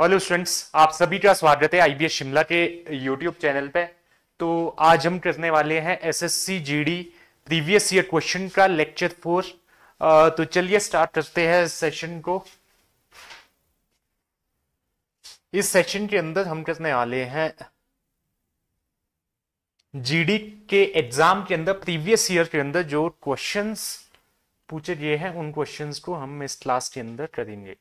Hello students आप सभी का स्वागत है आईबीएस शिमला के यूट्यूब चैनल पे तो आज हम करने वाले हैं SSC GD previous year question का लेक्चर फोर तो चलिए स्टार्ट करते हैं सेशन को इस सेशन के अंदर हम करने वाले हैं जीडी के एग्जाम के अंदर प्रीवियस ईयर के अंदर जो क्वेश्चंस पूछे गए हैं उन क्वेश्चंस को हम इस क्लास के अंदर करेंगे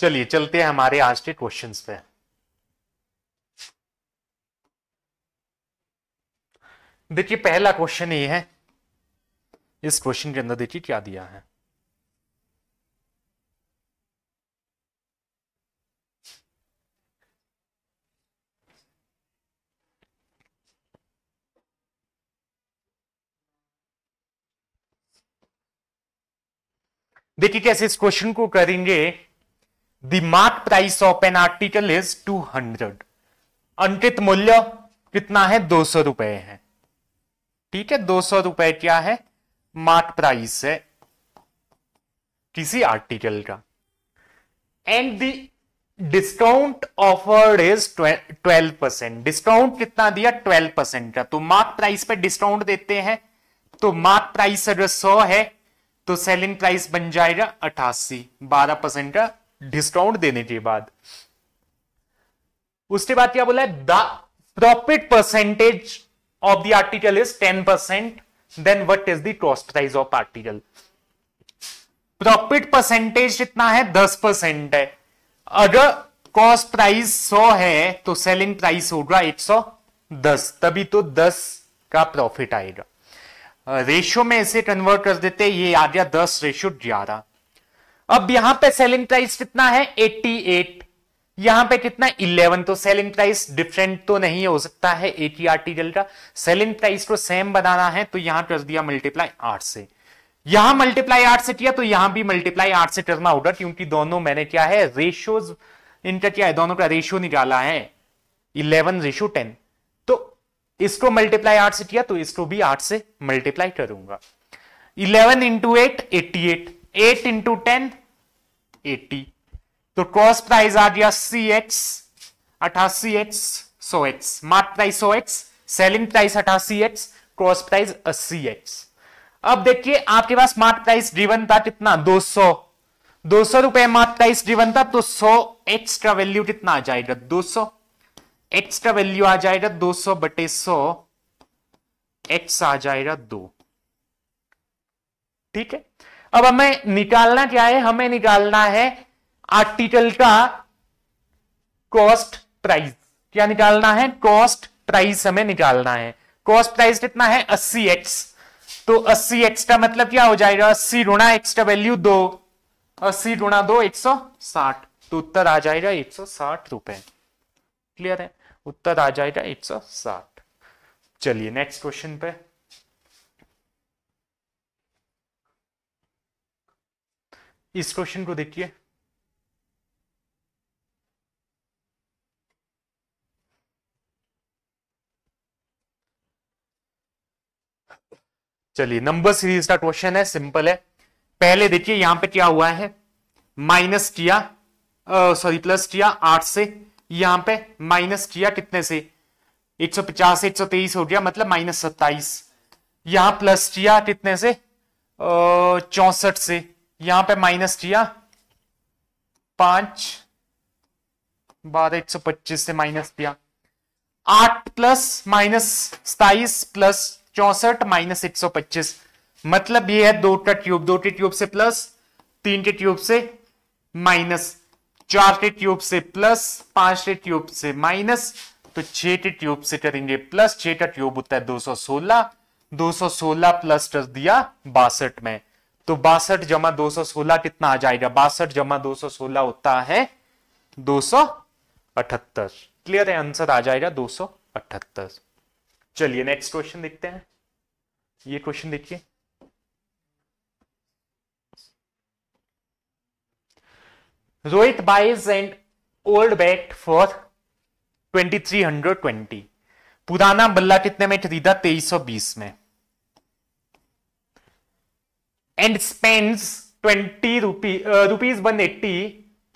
चलिए चलते हैं हमारे आज के क्वेश्चन पे देखिए पहला क्वेश्चन ये है इस क्वेश्चन के अंदर देखिए क्या दिया है देखिए कैसे इस क्वेश्चन को करेंगे The mark price of an article is 200. अंकित मूल्य कितना है दो सौ रुपए है ठीक है दो सौ रुपए क्या है मार्क प्राइस है किसी आर्टिकल का and the discount offered is twelve percent discount कितना दिया ट्वेल्व परसेंट का तो मार्क प्राइस पे डिस्काउंट देते हैं तो मार्क प्राइस अगर सौ है तो सेलिंग प्राइस बन जाएगा अठासी बारह परसेंट का हम्म। डिस्काउंट देने के बाद उसके बाद क्या बोला है the profit percentage of the article is ten percent then what is the cost price of article profit percentage कितना है दस परसेंट है अगर कॉस्ट प्राइस सौ है तो सेलिंग प्राइस होगा एक सौ दस तभी तो दस का प्रॉफिट आएगा रेशो में इसे कन्वर्ट कर देते ये आ गया दस रेशो ग्यारह अब यहां पे सेलिंग प्राइस कितना है 88 यहां पे कितना 11 तो सेलिंग प्राइस डिफरेंट तो नहीं हो सकता है एक आर टी का सेलिंग प्राइस को सेम बनाना है तो यहां कर दिया मल्टीप्लाई आठ से यहां मल्टीप्लाई आठ से किया तो यहां भी मल्टीप्लाई आठ से करना होगा क्योंकि दोनों मैंने क्या है रेशियोज इनका क्या है दोनों का रेशियो निकाला है इलेवन रेशियो टेन तो इसको मल्टीप्लाई आठ से किया तो इसको भी आठ से मल्टीप्लाई करूंगा eleven into eight eighty eight eight into ten eighty तो क्रॉस प्राइस आ गया सी एक्स अठासी x so x mark price so x selling price अठासी एक्स क्रॉस प्राइस अस्सी एक्स अब देखिए आपके पास मार्क प्राइस ड्रीवन था कितना दो सौ दो सौ रुपए मार्क प्राइस ड्रीवन था तो सौ एक्स का वैल्यू कितना आ जाएगा दो सौ एक्स का वैल्यू आ जाएगा दो सौ बटे सौ एक्स आ जाएगा दो ठीक है अब हमें निकालना क्या है हमें निकालना है आर्टिकल का कॉस्ट प्राइस क्या निकालना है कॉस्ट प्राइस हमें निकालना है कॉस्ट प्राइस कितना है अस्सी एक्स तो अस्सी एक्स का मतलब क्या हो जाएगा अस्सी रुणा एक्स का वैल्यू दो अस्सी रुणा दो एक सौ साठ तो उत्तर आ जाएगा एक सौ साठ रुपए क्लियर है उत्तर आ जाएगा एक सौ साठ चलिए नेक्स्ट क्वेश्चन पे इस क्वेश्चन को देखिए चलिए नंबर सीरीज का क्वेश्चन है सिंपल है पहले देखिए यहां पे क्या हुआ है माइनस किया सॉरी प्लस किया आठ से यहां पे माइनस किया कितने से 150 से 123 हो गया मतलब माइनस सत्ताईस यहां प्लस किया कितने से चौसठ से यहां पे माइनस किया पांच बारह एक सौ पच्चीस से माइनस किया आठ प्लस माइनस सताइस प्लस चौसठ माइनस एक सौ पच्चीस मतलब ये है दो टा ट्यूब दो टे ट्यूब से प्लस तीन टे ट्यूब से माइनस चार टे ट्यूब से प्लस पांच टे ट्यूब से माइनस तो छह टे ट्यूब से करेंगे प्लस छह टा ट्यूब होता है दो सौ सोलह दो सौ सोलह प्लस कर दिया बासठ में तो बासठ जमा दो सौ सोलह कितना आ जाएगा बासठ जमा दो सौ सोलह होता है दो सौ अठहत्तर क्लियर है आंसर आ जाएगा दो सौ अठहत्तर चलिए नेक्स्ट क्वेश्चन देखते हैं ये क्वेश्चन देखिए Rohit buys an old bat for twenty three hundred twenty पुराना बल्ला कितने में खरीदा तेईस सौ बीस में and spends twenty rupee, rupees rupees 180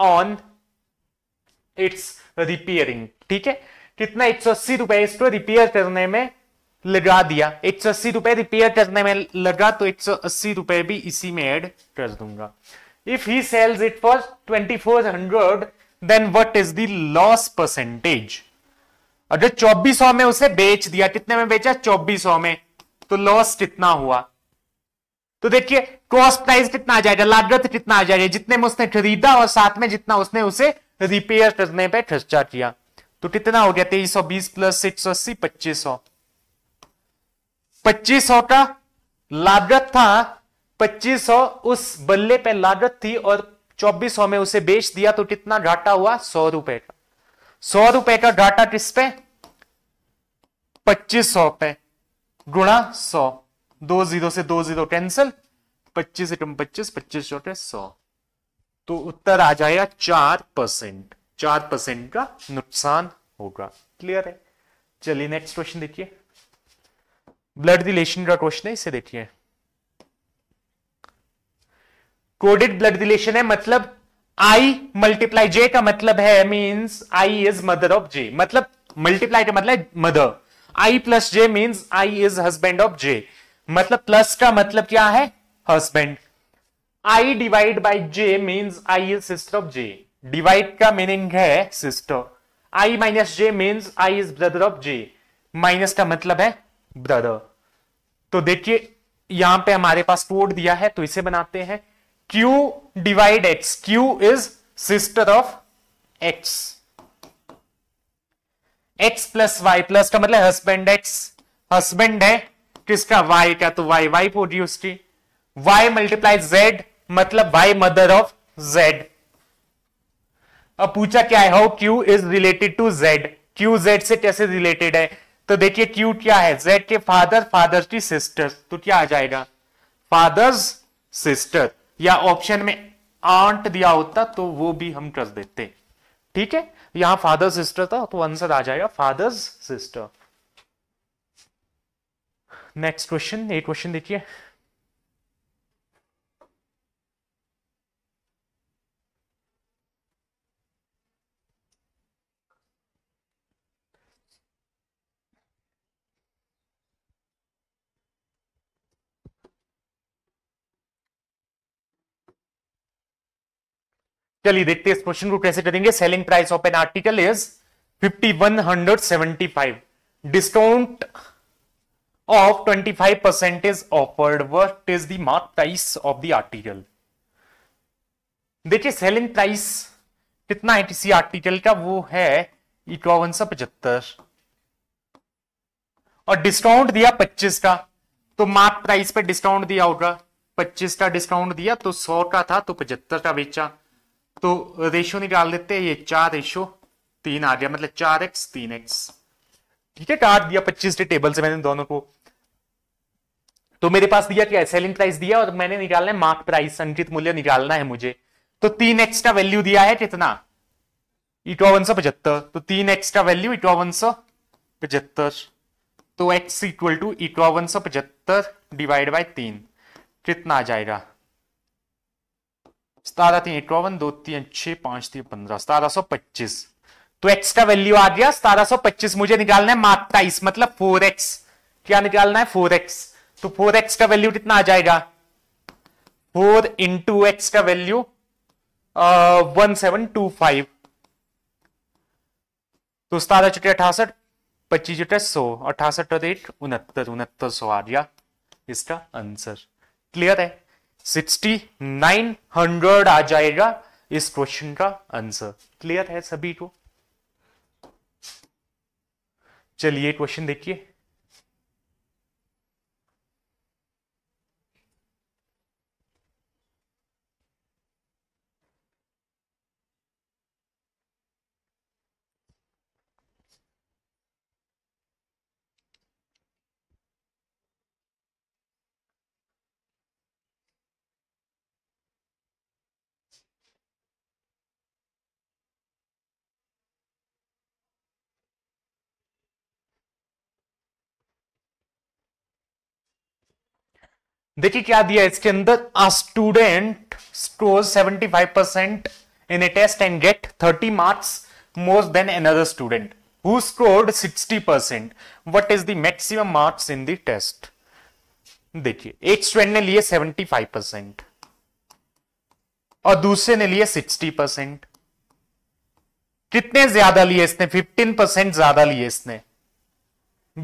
on its repairing ठीक है कितना एक सौ अस्सी रुपए इसको रिपेयर करने में लगा दिया एक सौ अस्सी रुपए रिपेयर करने में लगा तो एक सौ अस्सी रुपए भी इसी में एड कर दूंगा if he sells it for twenty four hundred then what is the loss percentage अगर चौबीस सौ में उसे बेच दिया कितने में बेचा चौबीस सौ में तो लॉस कितना हुआ तो देखिए क्रॉस प्राइस कितना आ जाएगा लागत कितना आ जाएगा जितने में उसने खरीदा और साथ में जितना उसने उसे रिपेयर करने पे खर्चा किया तो कितना हो गया तेईस सौ बीस प्लस सिक्स सौ अस्सी पच्चीस सौ पच्चीस सौ का लागत था पच्चीस सौ उस बल्ले पे लागत थी और चौबीस सौ में उसे बेच दिया तो कितना घाटा हुआ सौ रुपए का सौ रुपए का घाटा किस पे पच्चीस सौ पे गुणा सौ दो जीरो से दो जीरो कैंसिल पच्चीस एटम पच्चीस पच्चीस चौटे सौ तो उत्तर आ जाएगा चार परसेंट चार परसेंट का नुकसान होगा क्लियर है चलिए नेक्स्ट क्वेश्चन देखिए ब्लड रिलेशन का क्वेश्चन है इसे देखिए कोडेड ब्लड रिलेशन है मतलब आई मल्टीप्लाई जे का मतलब है means I is mother of J मतलब मल्टीप्लाई का मतलब mother I plus J means I is husband of J मतलब प्लस का मतलब क्या है husband I divide by J means I is sister of J divide का मीनिंग है sister I minus J means I is brother of J minus का मतलब है ब्रदर तो देखिए यहां पे हमारे पास कोड दिया है तो इसे बनाते हैं Q divide X Q is sister of X X plus Y plus का मतलब हस्बैंड एक्स हस्बैंड है किसका वाई का तो वाई वाई प्रोड्यूस की वाई मल्टीप्लाई जेड मतलब वाई मदर ऑफ जेड अब पूछा क्या है how Q is related to Z Q Z से कैसे रिलेटेड है तो देखिए क्यू क्या है जेड के फादर फादर की सिस्टर तो क्या आ जाएगा फादर्स सिस्टर या ऑप्शन में आंट दिया होता तो वो भी हम कर देते ठीक है यहां फादर सिस्टर था तो आंसर आ जाएगा फादर्स सिस्टर नेक्स्ट क्वेश्चन एक क्वेश्चन देखिए चलिए देखते हैं इस क्वेश्चन को कैसे करेंगे selling price of an article is fifty one hundred seventy five discount of 25% is offered. What is the mark price of the article? देखिए सेलिंग प्राइस कितना है किसी आर्टिकल का वो है इक्यावन सौ पचहत्तर और डिस्काउंट दिया पच्चीस का तो मार्क प्राइस पे डिस्काउंट दिया होगा पच्चीस का डिस्काउंट दिया तो सौ का था तो पचहत्तर का बेचा तो रेशो निकाल देते हैं ये चार रेशो तीन आ गया मतलब चार एक्स तीन एक्स ठीक है कार्ड दिया पच्चीस के टेबल से मैंने दोनों को तो मेरे पास दिया क्या है सेलिंग प्राइस दिया और मैंने निकालना है मार्क प्राइस संचित मूल्य निकालना है मुझे तो तीन एक्स्ट्रा वैल्यू दिया है कितना इक्यावन सौ पचहत्तर तो तीन एक्स्ट्रा वैल्यू इक्यावन सौ पचहत्तर तो एक्स इक्वल टू इक्यावन सौ पचहत्तर डिवाइड बाय तीन कितना आ जाएगा सतारह तीन इक्यावन दो तीन छह पांच तीन पंद्रह सतारह सौ पच्चीस तो एक्स्ट्रा वैल्यू आ गया सतारह सौ पच्चीस मुझे निकालना है मार्क प्राइस मतलब फोर एक्स क्या निकालना है फोर एक्स तो फोर एक्स का वैल्यू कितना आ जाएगा फोर इंटू एक्स का value one seven two five तो सतारह चुटे अठासठ पच्चीस चुटे सौ अठासठ और एट उनहत्तर उनहत्तर सौ आ गया इसका आंसर क्लियर है सिक्सटी नाइन हंड्रेड आ जाएगा इस क्वेश्चन का आंसर क्लियर है सभी को चलिए क्वेश्चन देखिए देखिए क्या दिया इसके अंदर a student score 75 percent in a test and get 30 marks more than another student who scored 60% what is the maximum marks in the देखिए एक स्टूडेंट ने लिए 75% और दूसरे ने लिए 60% कितने ज्यादा लिए इसने 15% ज्यादा लिए इसने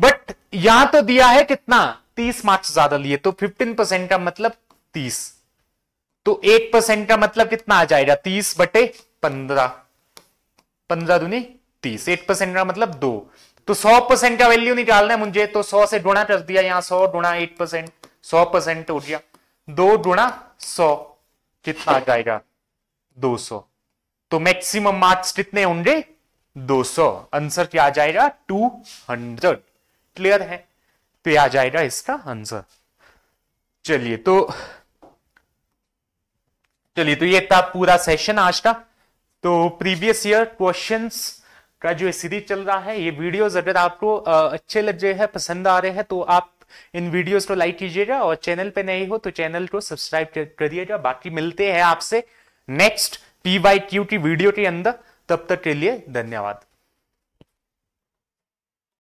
बट यहां तो दिया है कितना तीस मार्क्स ज्यादा लिए तो फिफ्टीन परसेंट का मतलब तीस तो एक परसेंट का मतलब कितना आ जाएगा तीस बटे पंद्रह पंद्रह दुनी तीस एट परसेंट का मतलब दो तो सौ परसेंट का वैल्यू निकालना है मुझे तो सौ से गुणा कर दिया यहां सौ गुणा एट परसेंट सौ परसेंट हो तो गया दो गुणा सौ कितना आ जाएगा दो सौ तो मैक्सिमम मार्क्स कितने होंगे दो सौ आंसर क्या आ जाएगा टू हंड्रेड क्लियर है यह आ जाएगा इसका आंसर चलिए तो चलिए तो ये था पूरा सेशन आज का तो प्रीवियस ईयर क्वेश्चंस का जो सीरीज चल रहा है ये वीडियोस अगर आपको अच्छे लग रहे हैं पसंद आ रहे हैं तो आप इन वीडियोस को लाइक कीजिएगा और चैनल पे नहीं हो तो चैनल को सब्सक्राइब करिएगा बाकी मिलते हैं आपसे नेक्स्ट पी वाई क्यू की वीडियो के अंदर तब तक के लिए धन्यवाद